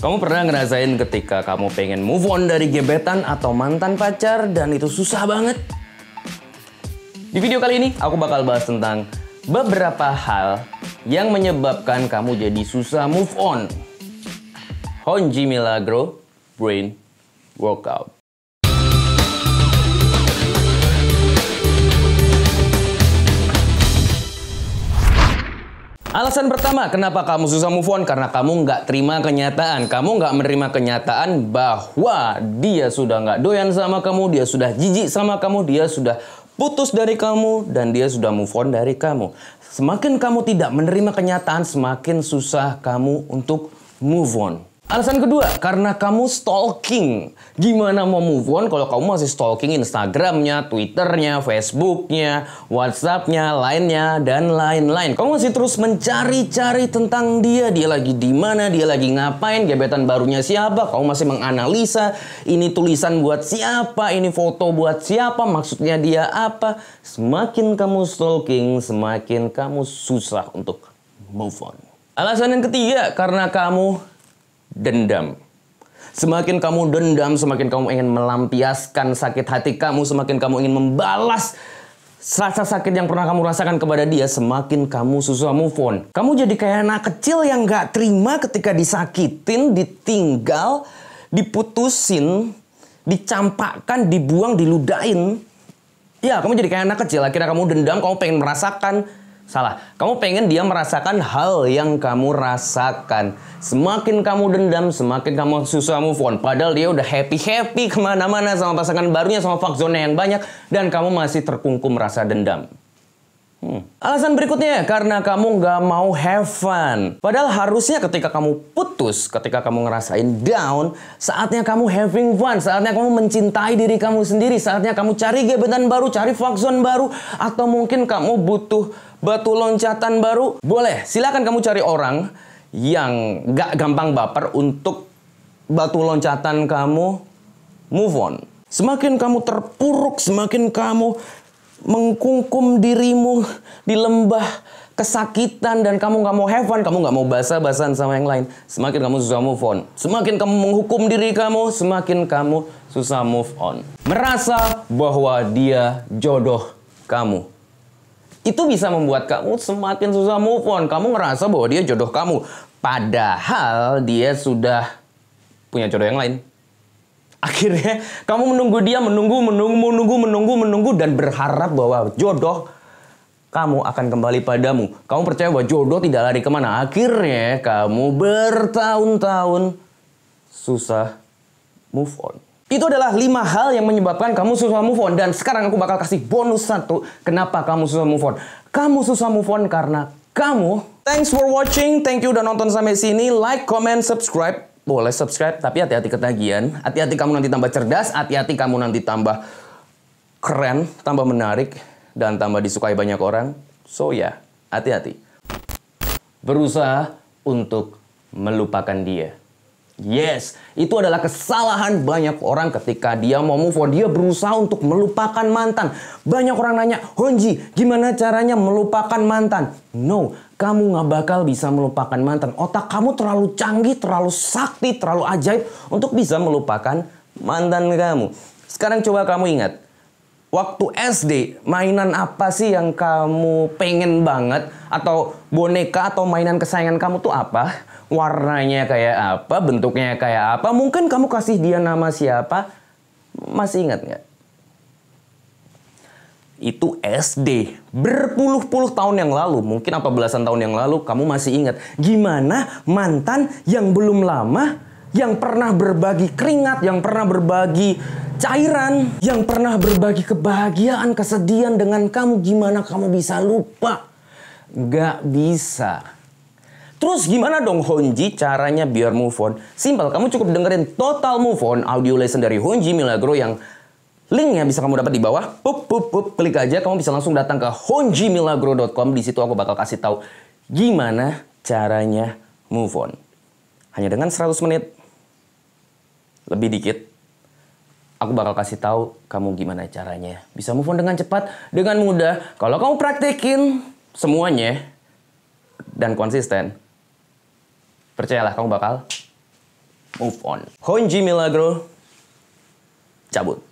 Kamu pernah ngerasain ketika kamu pengen move on dari gebetan atau mantan pacar dan itu susah banget? Di video kali ini aku bakal bahas tentang beberapa hal yang menyebabkan kamu jadi susah move on. Honji Milagro Brain Workout. Alasan pertama kenapa kamu susah move on karena kamu nggak terima kenyataan. Kamu nggak menerima kenyataan bahwa dia sudah nggak doyan sama kamu, dia sudah jijik sama kamu, dia sudah putus dari kamu dan dia sudah move on dari kamu. Semakin kamu tidak menerima kenyataan, semakin susah kamu untuk move on. Alasan kedua, karena kamu stalking. Gimana mau move on kalau kamu masih stalking Instagramnya, Twitternya, Facebooknya, Whatsappnya, lainnya, dan lain-lain. Kamu masih terus mencari-cari tentang dia. Dia lagi di mana, dia lagi ngapain, gebetan barunya siapa. Kamu masih menganalisa ini tulisan buat siapa, ini foto buat siapa, maksudnya dia apa. Semakin kamu stalking, semakin kamu susah untuk move on. Alasan yang ketiga, karena kamu dendam. Semakin kamu dendam, semakin kamu ingin melampiaskan sakit hati kamu, semakin kamu ingin membalas rasa sakit yang pernah kamu rasakan kepada dia, semakin kamu susah move on. Kamu jadi kayak anak kecil yang gak terima ketika disakitin, ditinggal, diputusin, dicampakkan, dibuang, diludain. Ya, kamu jadi kayak anak kecil. Akhirnya kamu dendam, kamu pengen merasakan Salah. Kamu pengen dia merasakan hal yang kamu rasakan. Semakin kamu dendam, semakin kamu susah move on. Padahal dia udah happy-happy kemana-mana sama pasangan barunya, sama fakzonnya yang banyak. Dan kamu masih terkungkum rasa dendam. Hmm. Alasan berikutnya, karena kamu nggak mau have fun. Padahal harusnya ketika kamu putus, ketika kamu ngerasain down, saatnya kamu having fun, saatnya kamu mencintai diri kamu sendiri, saatnya kamu cari gebetan baru, cari vaksin baru, atau mungkin kamu butuh batu loncatan baru. Boleh, silakan kamu cari orang yang nggak gampang baper untuk batu loncatan kamu move on. Semakin kamu terpuruk, semakin kamu mengkungkum dirimu di lembah kesakitan dan kamu nggak mau have fun, kamu nggak mau basa-basan sama yang lain, semakin kamu susah move on. Semakin kamu menghukum diri kamu, semakin kamu susah move on. Merasa bahwa dia jodoh kamu. Itu bisa membuat kamu semakin susah move on. Kamu ngerasa bahwa dia jodoh kamu. Padahal dia sudah punya jodoh yang lain. Akhirnya kamu menunggu dia, menunggu, menunggu, menunggu, menunggu, menunggu dan berharap bahwa jodoh kamu akan kembali padamu. Kamu percaya bahwa jodoh tidak lari kemana. Akhirnya kamu bertahun-tahun susah move on. Itu adalah lima hal yang menyebabkan kamu susah move on. Dan sekarang aku bakal kasih bonus satu. Kenapa kamu susah move on? Kamu susah move on karena kamu. Thanks for watching. Thank you udah nonton sampai sini. Like, comment, subscribe boleh subscribe tapi hati-hati ketagihan hati-hati kamu nanti tambah cerdas hati-hati kamu nanti tambah keren tambah menarik dan tambah disukai banyak orang so ya yeah, hati-hati berusaha untuk melupakan dia Yes, itu adalah kesalahan banyak orang ketika dia mau move on. Dia berusaha untuk melupakan mantan. Banyak orang nanya, Honji, gimana caranya melupakan mantan? No, kamu nggak bakal bisa melupakan mantan. Otak kamu terlalu canggih, terlalu sakti, terlalu ajaib untuk bisa melupakan mantan kamu. Sekarang coba kamu ingat, waktu SD mainan apa sih yang kamu pengen banget atau boneka atau mainan kesayangan kamu tuh apa warnanya kayak apa bentuknya kayak apa mungkin kamu kasih dia nama siapa masih ingat nggak itu SD berpuluh-puluh tahun yang lalu mungkin apa belasan tahun yang lalu kamu masih ingat gimana mantan yang belum lama yang pernah berbagi keringat, yang pernah berbagi cairan yang pernah berbagi kebahagiaan, kesedihan dengan kamu. Gimana kamu bisa lupa? Gak bisa. Terus gimana dong Honji caranya biar move on? Simpel, kamu cukup dengerin Total Move On audio lesson dari Honji Milagro yang linknya bisa kamu dapat di bawah. Pup, pup, pup, klik aja kamu bisa langsung datang ke honjimilagro.com. Di situ aku bakal kasih tahu gimana caranya move on. Hanya dengan 100 menit lebih dikit Aku bakal kasih tahu kamu gimana caranya. Bisa move on dengan cepat, dengan mudah. Kalau kamu praktekin semuanya dan konsisten, percayalah kamu bakal move on. Honji Milagro, cabut.